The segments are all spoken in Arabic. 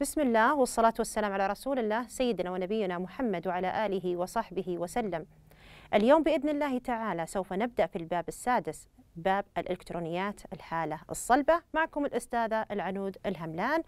بسم الله والصلاة والسلام على رسول الله سيدنا ونبينا محمد وعلى آله وصحبه وسلم اليوم بإذن الله تعالى سوف نبدأ في الباب السادس باب الإلكترونيات الحالة الصلبة معكم الأستاذة العنود الهملان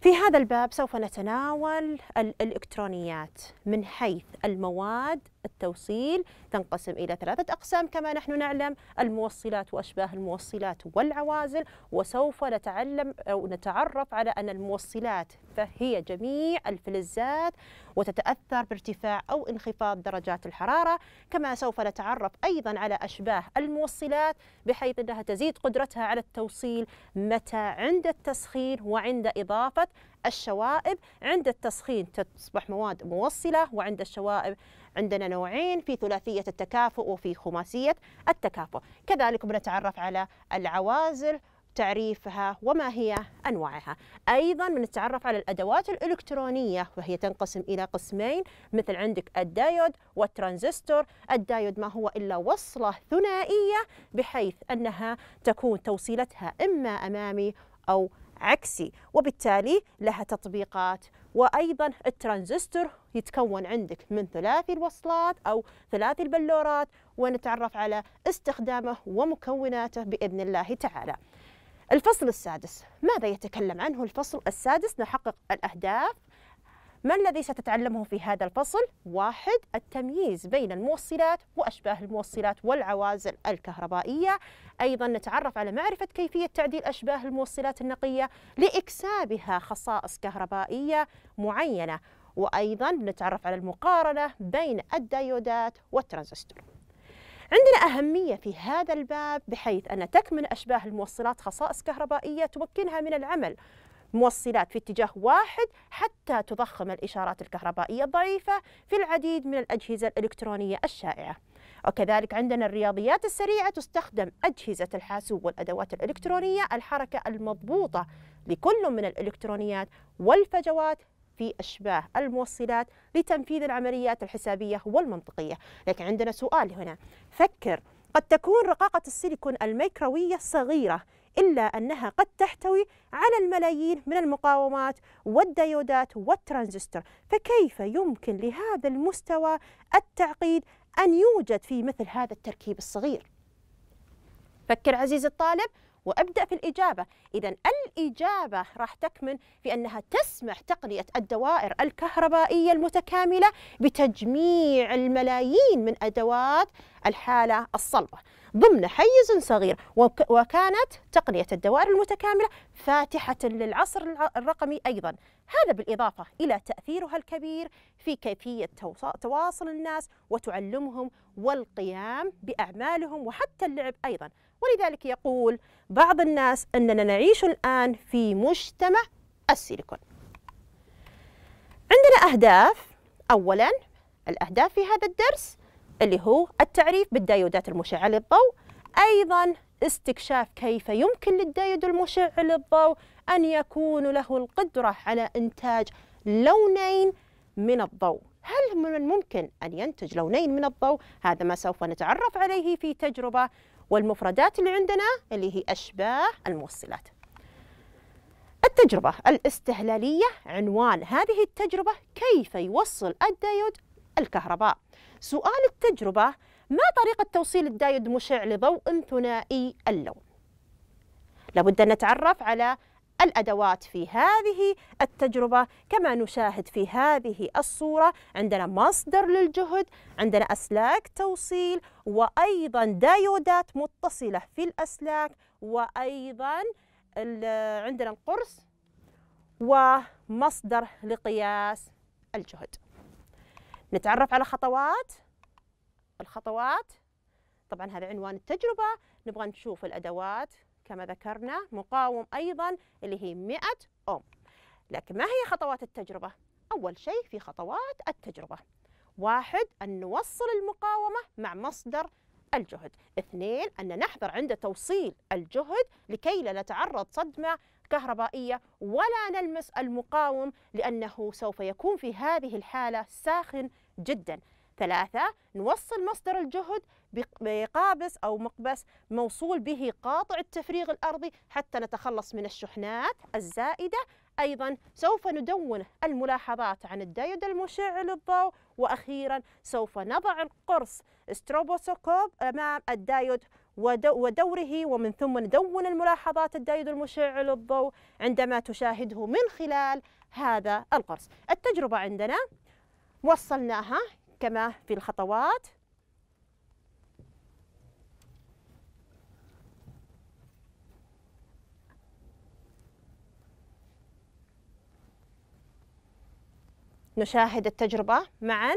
في هذا الباب سوف نتناول الإلكترونيات من حيث المواد التوصيل تنقسم إلى ثلاثة أقسام كما نحن نعلم الموصلات وأشباه الموصلات والعوازل وسوف نتعلم أو نتعرف على أن الموصلات فهي جميع الفلزات وتتأثر بارتفاع أو انخفاض درجات الحرارة كما سوف نتعرف أيضا على أشباه الموصلات بحيث أنها تزيد قدرتها على التوصيل متى عند التسخين وعند إضافة الشوائب عند التسخين تصبح مواد موصلة وعند الشوائب عندنا نوعين في ثلاثية التكافؤ وفي خماسية التكافؤ كذلك بنتعرف على العوازل تعريفها وما هي أنواعها أيضا بنتعرف على الأدوات الإلكترونية وهي تنقسم إلى قسمين مثل عندك الدايود والترانزستور الدايود ما هو إلا وصلة ثنائية بحيث أنها تكون توصيلتها إما أمامي أو عكسي وبالتالي لها تطبيقات وأيضا الترانزستور يتكون عندك من ثلاثي الوصلات أو ثلاثي البلورات ونتعرف على استخدامه ومكوناته بإذن الله تعالى الفصل السادس ماذا يتكلم عنه الفصل السادس نحقق الأهداف ما الذي ستتعلمه في هذا الفصل؟ واحد التمييز بين الموصلات وأشباه الموصلات والعوازل الكهربائية أيضا نتعرف على معرفة كيفية تعديل أشباه الموصلات النقية لإكسابها خصائص كهربائية معينة وأيضا نتعرف على المقارنة بين الديودات والترانزستور عندنا أهمية في هذا الباب بحيث أن تكمن أشباه الموصلات خصائص كهربائية تمكنها من العمل موصلات في اتجاه واحد حتى تضخم الإشارات الكهربائية الضعيفة في العديد من الأجهزة الإلكترونية الشائعة وكذلك عندنا الرياضيات السريعة تستخدم أجهزة الحاسوب والأدوات الإلكترونية الحركة المضبوطة لكل من الإلكترونيات والفجوات في أشباه الموصلات لتنفيذ العمليات الحسابية والمنطقية لكن عندنا سؤال هنا فكر قد تكون رقاقة السيليكون الميكروية صغيرة إلا أنها قد تحتوي على الملايين من المقاومات والديودات والترانزستور فكيف يمكن لهذا المستوى التعقيد أن يوجد في مثل هذا التركيب الصغير فكر عزيزي الطالب وابدا في الاجابه اذا الاجابه راح تكمن في انها تسمح تقنيه الدوائر الكهربائيه المتكامله بتجميع الملايين من ادوات الحاله الصلبه ضمن حيز صغير وكانت تقنية الدوائر المتكاملة فاتحة للعصر الرقمي أيضا هذا بالإضافة إلى تأثيرها الكبير في كيفية تواصل الناس وتعلمهم والقيام بأعمالهم وحتى اللعب أيضا ولذلك يقول بعض الناس أننا نعيش الآن في مجتمع السيليكون عندنا أهداف أولا الأهداف في هذا الدرس اللي هو التعريف بالدايودات المشعة للضوء أيضا استكشاف كيف يمكن للدايود المشع للضوء أن يكون له القدرة على إنتاج لونين من الضوء هل من الممكن أن ينتج لونين من الضوء؟ هذا ما سوف نتعرف عليه في تجربة والمفردات اللي عندنا اللي هي أشباه الموصلات التجربة الاستهلالية عنوان هذه التجربة كيف يوصل الدايود الكهرباء سؤال التجربة ما طريقة توصيل الدايود مشع لضوء ثنائي اللون؟ لابد أن نتعرف على الأدوات في هذه التجربة كما نشاهد في هذه الصورة عندنا مصدر للجهد عندنا أسلاك توصيل وأيضا دايودات متصلة في الأسلاك وأيضا عندنا القرص ومصدر لقياس الجهد نتعرف على خطوات الخطوات طبعا هذا عنوان التجربة نبغى نشوف الأدوات كما ذكرنا مقاوم أيضا اللي هي 100 أوم لكن ما هي خطوات التجربة؟ أول شيء في خطوات التجربة واحد أن نوصل المقاومة مع مصدر الجهد اثنين أن نحذر عند توصيل الجهد لكي لا نتعرض صدمة كهربائية ولا نلمس المقاوم لأنه سوف يكون في هذه الحالة ساخن جدا ثلاثة نوصل مصدر الجهد بقابس أو مقبس موصول به قاطع التفريغ الأرضي حتى نتخلص من الشحنات الزائدة أيضا سوف ندون الملاحظات عن الدايود المشع للضوء وأخيرا سوف نضع القرص ستروبوسكوب أمام الدايود ودوره ومن ثم ندون الملاحظات الدايد المشع للضوء عندما تشاهده من خلال هذا القرص التجربة عندنا وصلناها كما في الخطوات نشاهد التجربة معا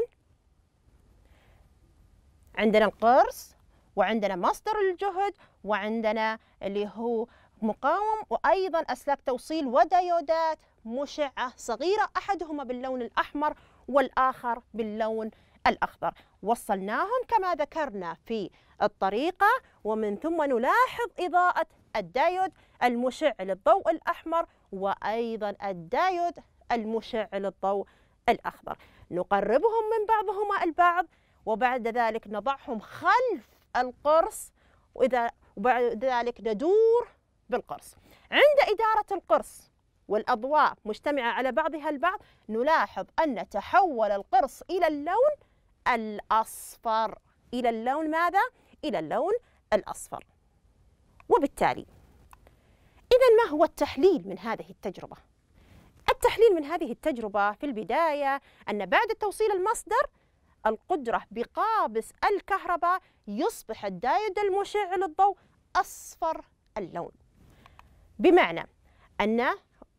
عندنا القرص وعندنا مصدر الجهد وعندنا اللي هو مقاوم وأيضا أسلاك توصيل وديودات مشعة صغيرة أحدهما باللون الأحمر والآخر باللون الأخضر وصلناهم كما ذكرنا في الطريقة ومن ثم نلاحظ إضاءة الدايود المشع للضوء الأحمر وأيضا الدايود المشع للضوء الأخضر نقربهم من بعضهما البعض وبعد ذلك نضعهم خلف القرص وإذا وبعد ذلك ندور بالقرص عند إدارة القرص والأضواء مجتمعة على بعضها البعض نلاحظ أن تحول القرص إلى اللون الأصفر إلى اللون ماذا؟ إلى اللون الأصفر وبالتالي إذا ما هو التحليل من هذه التجربة؟ التحليل من هذه التجربة في البداية أن بعد توصيل المصدر القدرة بقابس الكهرباء يصبح الدايد المشع للضوء أصفر اللون بمعنى أن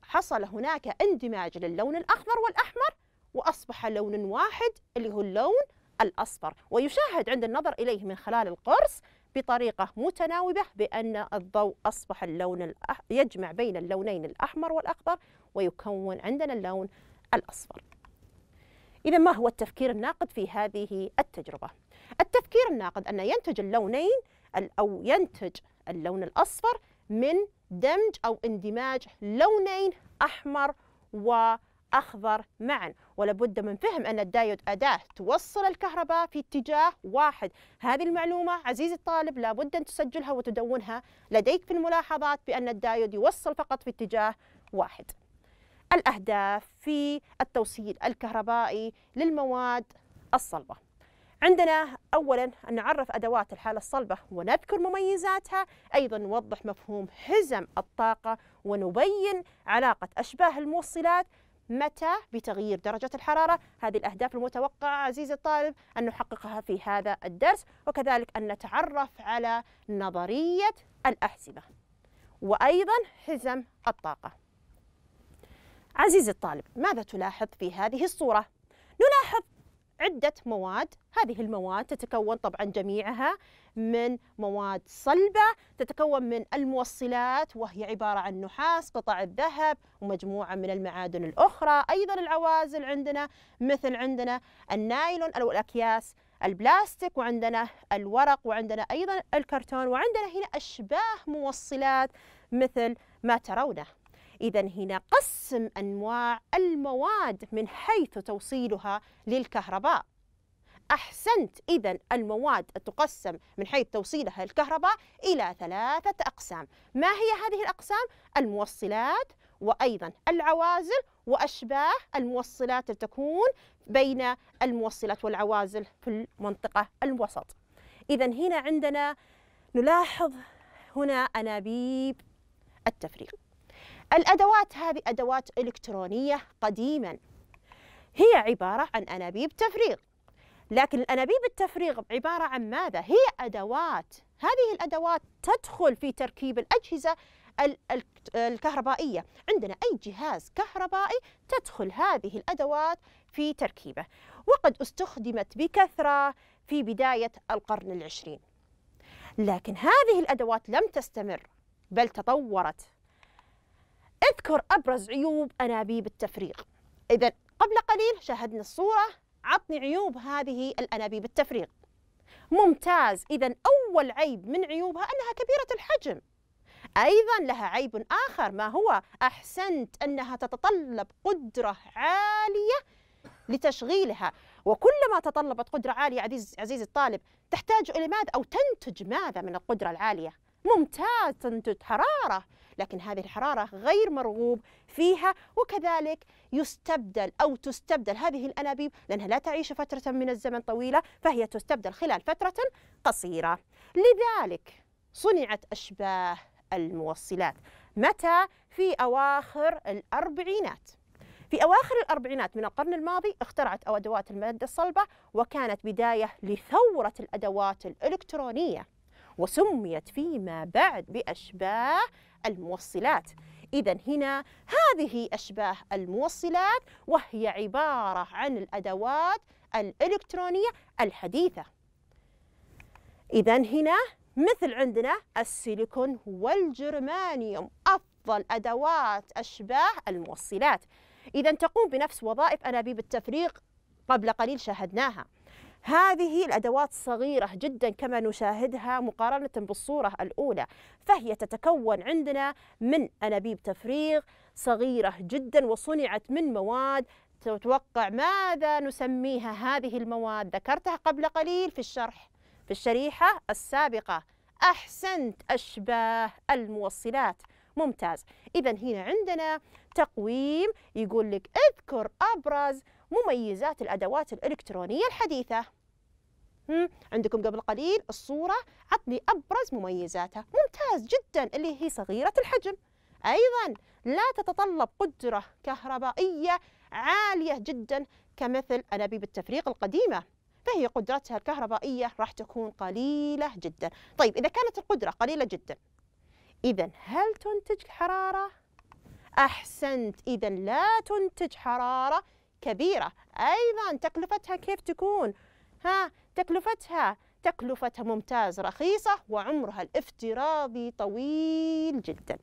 حصل هناك اندماج للون الأخضر والأحمر وأصبح لون واحد اللي هو اللون الأصفر ويشاهد عند النظر إليه من خلال القرص بطريقة متناوبة بأن الضوء أصبح اللون الأح... يجمع بين اللونين الأحمر والأخضر ويكون عندنا اللون الأصفر إذا ما هو التفكير الناقد في هذه التجربة؟ التفكير الناقد أن ينتج اللونين أو ينتج اللون الأصفر من دمج أو اندماج لونين أحمر وأخضر معا ولابد من فهم أن الدايود أداة توصل الكهرباء في اتجاه واحد هذه المعلومة عزيزي الطالب لابد أن تسجلها وتدونها لديك في الملاحظات بأن الدايود يوصل فقط في اتجاه واحد الأهداف في التوصيل الكهربائي للمواد الصلبة عندنا أولا أن نعرف أدوات الحالة الصلبة ونذكر مميزاتها أيضا نوضح مفهوم حزم الطاقة ونبين علاقة أشباه الموصلات متى بتغيير درجة الحرارة هذه الأهداف المتوقعة عزيزي الطالب أن نحققها في هذا الدرس وكذلك أن نتعرف على نظرية الأحزمة وأيضا حزم الطاقة عزيزي الطالب ماذا تلاحظ في هذه الصورة؟ نلاحظ عدة مواد هذه المواد تتكون طبعا جميعها من مواد صلبة تتكون من الموصلات وهي عبارة عن نحاس قطع الذهب ومجموعة من المعادن الأخرى أيضا العوازل عندنا مثل عندنا النايلون أو الأكياس البلاستيك وعندنا الورق وعندنا أيضا الكرتون وعندنا هنا أشباه موصلات مثل ما ترونه إذا هنا قسم أنواع المواد من حيث توصيلها للكهرباء أحسنت إذا المواد تقسم من حيث توصيلها للكهرباء إلى ثلاثة أقسام ما هي هذه الأقسام؟ الموصلات وأيضا العوازل وأشباه الموصلات تكون بين الموصلات والعوازل في المنطقة الوسط إذا هنا عندنا نلاحظ هنا أنابيب التفريق الأدوات هذه أدوات إلكترونية قديما هي عبارة عن أنابيب تفريغ لكن الأنابيب التفريغ عبارة عن ماذا؟ هي أدوات هذه الأدوات تدخل في تركيب الأجهزة الكهربائية عندنا أي جهاز كهربائي تدخل هذه الأدوات في تركيبه وقد استخدمت بكثرة في بداية القرن العشرين لكن هذه الأدوات لم تستمر بل تطورت اذكر أبرز عيوب أنابيب التفريغ إذا قبل قليل شاهدنا الصورة عطني عيوب هذه الأنابيب التفريغ ممتاز إذا أول عيب من عيوبها أنها كبيرة الحجم أيضا لها عيب آخر ما هو أحسنت أنها تتطلب قدرة عالية لتشغيلها وكلما تطلبت قدرة عالية عزيز, عزيزي الطالب تحتاج إلى ماذا أو تنتج ماذا من القدرة العالية ممتاز تنتج حرارة لكن هذه الحرارة غير مرغوب فيها وكذلك يستبدل أو تستبدل هذه الأنابيب لأنها لا تعيش فترة من الزمن طويلة فهي تستبدل خلال فترة قصيرة لذلك صنعت أشباه الموصلات متى في أواخر الأربعينات في أواخر الأربعينات من القرن الماضي اخترعت أدوات المادة الصلبة وكانت بداية لثورة الأدوات الإلكترونية وسميت فيما بعد بأشباه الموصلات إذا هنا هذه أشباه الموصلات وهي عبارة عن الأدوات الإلكترونية الحديثة إذا هنا مثل عندنا السيليكون والجرمانيوم أفضل أدوات أشباه الموصلات إذا تقوم بنفس وظائف أنابيب التفريق قبل قليل شاهدناها هذه الأدوات صغيرة جدا كما نشاهدها مقارنة بالصورة الأولى فهي تتكون عندنا من أنابيب تفريغ صغيرة جدا وصنعت من مواد تتوقع ماذا نسميها هذه المواد ذكرتها قبل قليل في الشرح في الشريحة السابقة أحسنت أشباه الموصلات ممتاز إذا هنا عندنا تقويم يقول لك اذكر أبرز مميزات الأدوات الإلكترونية الحديثة عندكم قبل قليل الصورة عطني أبرز مميزاتها ممتاز جدا اللي هي صغيرة الحجم أيضا لا تتطلب قدرة كهربائية عالية جدا كمثل أنابيب التفريغ القديمة فهي قدرتها الكهربائية راح تكون قليلة جدا طيب إذا كانت القدرة قليلة جدا إذا هل تنتج الحرارة؟ أحسنت إذا لا تنتج حرارة كبيرة أيضا تكلفتها كيف تكون ها تكلفتها تكلفتها ممتاز رخيصة وعمرها الافتراضي طويل جدا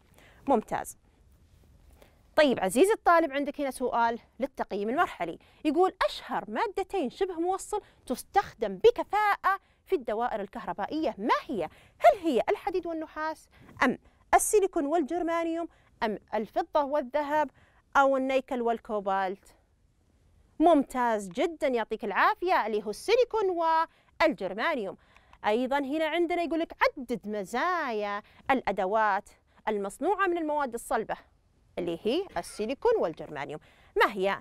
ممتاز طيب عزيزي الطالب عندك هنا سؤال للتقييم المرحلي يقول أشهر مادتين شبه موصل تستخدم بكفاءة في الدوائر الكهربائية ما هي؟ هل هي الحديد والنحاس أم السيليكون والجرمانيوم أم الفضة والذهب أو النيكل والكوبالت؟ ممتاز جدا يعطيك العافية اللي هو السيليكون والجرمانيوم أيضا هنا عندنا يقول لك عدد مزايا الأدوات المصنوعة من المواد الصلبة اللي هي السيليكون والجرمانيوم ما هي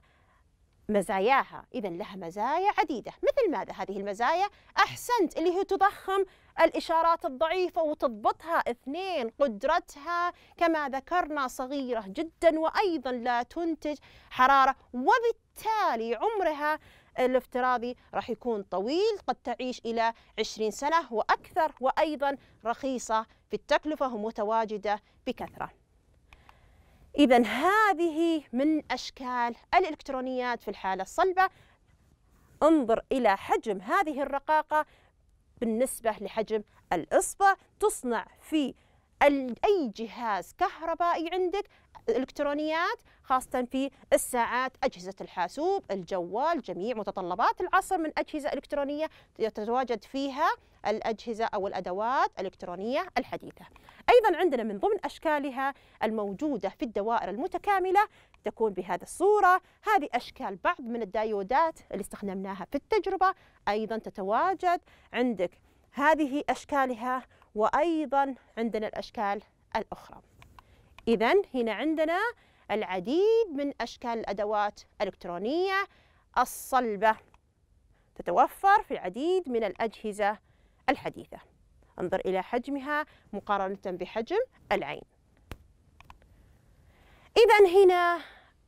مزاياها إذا لها مزايا عديدة مثل ماذا هذه المزايا أحسنت اللي هي تضخم الإشارات الضعيفة وتضبطها اثنين قدرتها كما ذكرنا صغيرة جدا وأيضا لا تنتج حرارة وبالتالي عمرها الافتراضي راح يكون طويل قد تعيش إلى 20 سنة وأكثر وأيضا رخيصة في التكلفة ومتواجدة بكثرة إذا هذه من أشكال الإلكترونيات في الحالة الصلبة انظر إلى حجم هذه الرقاقة بالنسبة لحجم الإصبع تصنع في أي جهاز كهربائي عندك إلكترونيات خاصة في الساعات أجهزة الحاسوب الجوال جميع متطلبات العصر من أجهزة إلكترونية تتواجد فيها الأجهزة أو الأدوات الإلكترونية الحديثة أيضا عندنا من ضمن أشكالها الموجودة في الدوائر المتكاملة تكون بهذه الصورة هذه أشكال بعض من الدايودات اللي استخدمناها في التجربة أيضا تتواجد عندك هذه أشكالها وأيضا عندنا الأشكال الأخرى إذا هنا عندنا العديد من أشكال الأدوات الإلكترونية الصلبة تتوفر في العديد من الأجهزة الحديثة انظر إلى حجمها مقارنة بحجم العين إذا هنا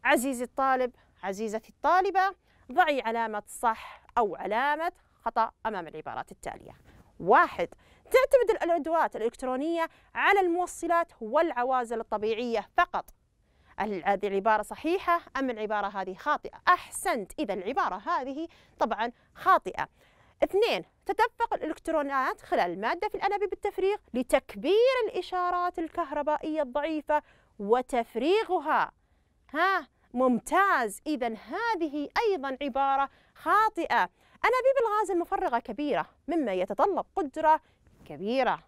عزيزي الطالب عزيزتي الطالبة ضعي علامة صح أو علامة خطأ أمام العبارات التالية واحد تعتمد الأدوات الإلكترونية على الموصلات والعوازل الطبيعية فقط هل هذه العبارة صحيحة أم العبارة هذه خاطئة أحسنت إذا العبارة هذه طبعا خاطئة اثنين تدفق الإلكترونات خلال المادة في الأنابيب التفريغ لتكبير الإشارات الكهربائية الضعيفة وتفريغها ها ممتاز إذا هذه أيضا عبارة خاطئة أنابيب الغاز المفرغة كبيرة مما يتطلب قدرة كبيرة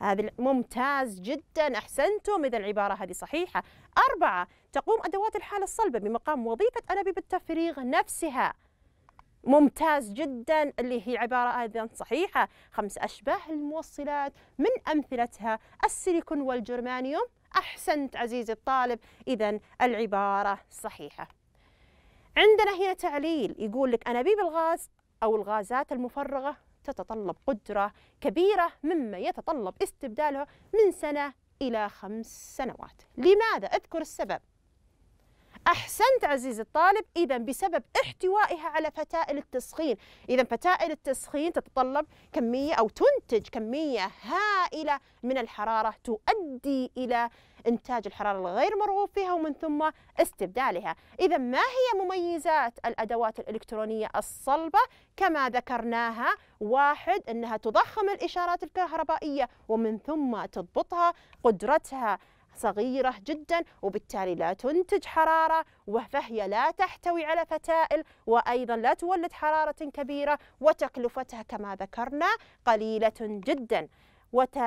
هذا ممتاز جدا أحسنتم إذا العبارة هذه صحيحة أربعة تقوم أدوات الحالة الصلبة بمقام وظيفة أنابيب التفريغ نفسها ممتاز جدا اللي هي عبارة أيضا صحيحة خمس أشباه الموصلات من أمثلتها السيليكون والجرمانيوم أحسنت عزيزي الطالب إذا العبارة صحيحة عندنا هنا تعليل يقول لك أنابيب الغاز أو الغازات المفرغة تتطلب قدرة كبيرة مما يتطلب استبداله من سنة إلى خمس سنوات لماذا؟ اذكر السبب أحسنت عزيزي الطالب إذا بسبب احتوائها على فتائل التسخين إذا فتائل التسخين تتطلب كمية أو تنتج كمية هائلة من الحرارة تؤدي إلى إنتاج الحرارة الغير مرغوب فيها ومن ثم استبدالها إذا ما هي مميزات الأدوات الإلكترونية الصلبة كما ذكرناها واحد أنها تضخم الإشارات الكهربائية ومن ثم تضبطها قدرتها صغيرة جدا وبالتالي لا تنتج حرارة وفهي لا تحتوي على فتائل وأيضا لا تولد حرارة كبيرة وتكلفتها كما ذكرنا قليلة جدا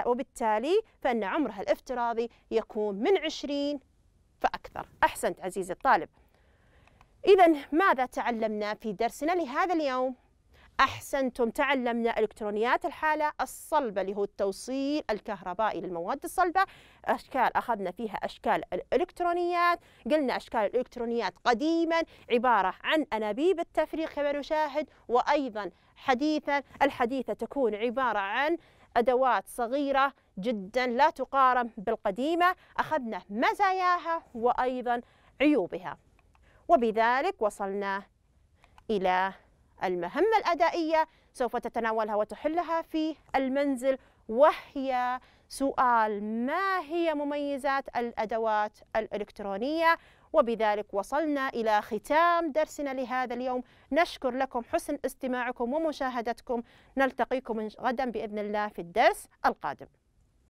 وبالتالي فإن عمرها الافتراضي يكون من 20 فأكثر أحسنت عزيزي الطالب إذا ماذا تعلمنا في درسنا لهذا اليوم؟ أحسنتم تعلمنا إلكترونيات الحالة الصلبة اللي هو التوصيل الكهربائي للمواد الصلبة أشكال أخذنا فيها أشكال الإلكترونيات قلنا أشكال الإلكترونيات قديما عبارة عن أنابيب التفريق كما نشاهد وأيضا حديثا الحديثة تكون عبارة عن أدوات صغيرة جدا لا تقارن بالقديمة أخذنا مزاياها وأيضا عيوبها وبذلك وصلنا إلى المهمة الأدائية سوف تتناولها وتحلها في المنزل وهي سؤال ما هي مميزات الأدوات الإلكترونية وبذلك وصلنا إلى ختام درسنا لهذا اليوم نشكر لكم حسن استماعكم ومشاهدتكم نلتقيكم غدا بإذن الله في الدرس القادم